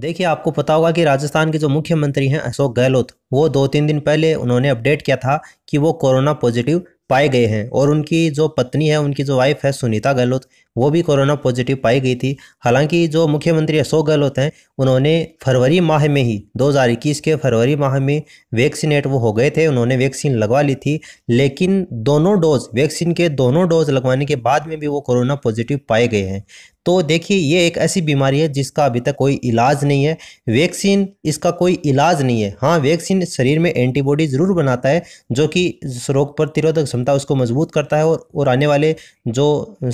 देखिए आपको पता होगा कि राजस्थान के जो मुख्यमंत्री हैं अशोक गहलोत वो दो तीन दिन पहले उन्होंने अपडेट किया था कि वो कोरोना पॉजिटिव पाए गए हैं और उनकी जो पत्नी है उनकी जो वाइफ है सुनीता गहलोत वो भी कोरोना पॉजिटिव पाई गई थी हालांकि जो मुख्यमंत्री अशोक गहलोत हैं उन्होंने फरवरी माह में ही 2021 के फरवरी माह में वैक्सीनेट वो हो गए थे उन्होंने वैक्सीन लगवा ली थी लेकिन दोनों डोज वैक्सीन के दोनों डोज लगवाने के बाद में भी वो कोरोना पॉजिटिव पाए गए हैं तो देखिए ये एक ऐसी बीमारी है जिसका अभी तक कोई इलाज नहीं है वैक्सीन इसका कोई इलाज नहीं है हाँ वैक्सीन शरीर में एंटीबॉडी ज़रूर बनाता है जो कि रोग प्रतिरोधक क्षमता उसको मजबूत करता है और और आने वाले जो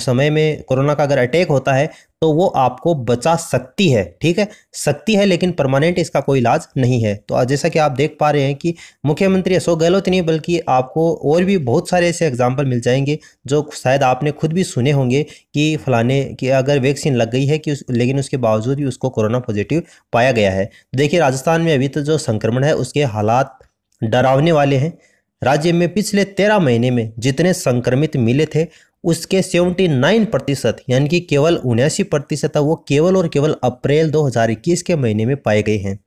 समय में कोरोना का अगर अटैक होता है तो वो आपको बचा सकती है ठीक है सकती है लेकिन परमानेंट इसका कोई इलाज नहीं है तो जैसा कि आप देख पा रहे हैं कि मुख्यमंत्री अशोक गहलोत नहीं बल्कि आपको और भी बहुत सारे ऐसे एग्जाम्पल मिल जाएंगे जो शायद आपने खुद भी सुने होंगे कि फलाने कि अगर वैक्सीन लग गई है कि उस, लेकिन उसके बावजूद भी उसको कोरोना पॉजिटिव पाया गया है देखिए राजस्थान में अभी तो जो संक्रमण है उसके हालात डरावने वाले हैं राज्य में पिछले तेरह महीने में जितने संक्रमित मिले थे उसके 79 प्रतिशत यानी कि केवल उन्यासी प्रतिशत वो केवल और केवल अप्रैल 2021 के महीने में पाए गए हैं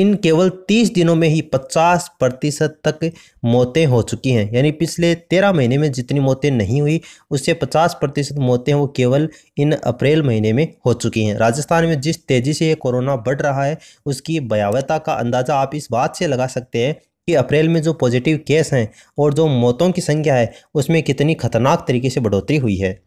इन केवल 30 दिनों में ही 50 प्रतिशत तक मौतें हो चुकी हैं यानी पिछले 13 महीने में जितनी मौतें नहीं हुई उससे 50 प्रतिशत मौतें वो केवल इन अप्रैल महीने में हो चुकी हैं राजस्थान में जिस तेज़ी से ये कोरोना बढ़ रहा है उसकी भयावहता का अंदाज़ा आप इस बात से लगा सकते हैं कि अप्रैल में जो पॉजिटिव केस हैं और जो मौतों की संख्या है उसमें कितनी खतरनाक तरीके से बढ़ोतरी हुई है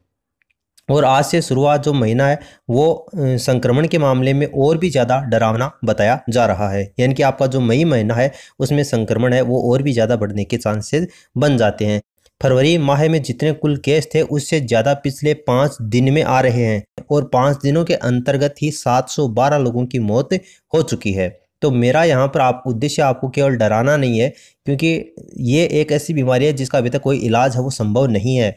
और आज से शुरुआत जो महीना है वो संक्रमण के मामले में और भी ज़्यादा डरावना बताया जा रहा है यानी कि आपका जो मई महीना है उसमें संक्रमण है वो और भी ज़्यादा बढ़ने के चांसेस बन जाते हैं फरवरी माह में जितने कुल केस थे उससे ज़्यादा पिछले पाँच दिन में आ रहे हैं और पाँच दिनों के अंतर्गत ही 712 लोगों की मौत हो चुकी है तो मेरा यहाँ पर आप उद्देश्य आपको केवल डराना नहीं है क्योंकि ये एक ऐसी बीमारी है जिसका अभी तक कोई इलाज है वो संभव नहीं है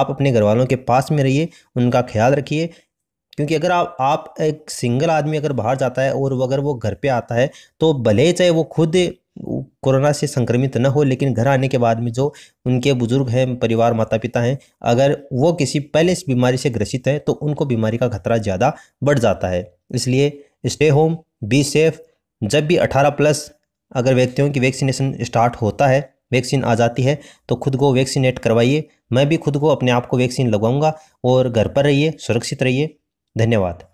आप अपने घर वालों के पास में रहिए उनका ख्याल रखिए क्योंकि अगर आप आप एक सिंगल आदमी अगर बाहर जाता है और अगर वो घर पे आता है तो भले चाहे वो खुद कोरोना से संक्रमित न हो लेकिन घर आने के बाद में जो उनके बुजुर्ग हैं परिवार माता पिता हैं अगर वो किसी पहले इस बीमारी से ग्रसित हैं तो उनको बीमारी का खतरा ज़्यादा बढ़ जाता है इसलिए स्टे होम बी सेफ़ जब भी 18 प्लस अगर व्यक्तियों की वैक्सीनेशन स्टार्ट होता है वैक्सीन आ जाती है तो खुद को वैक्सीनेट करवाइए मैं भी खुद को अपने आप को वैक्सीन लगवाऊंगा और घर पर रहिए सुरक्षित रहिए धन्यवाद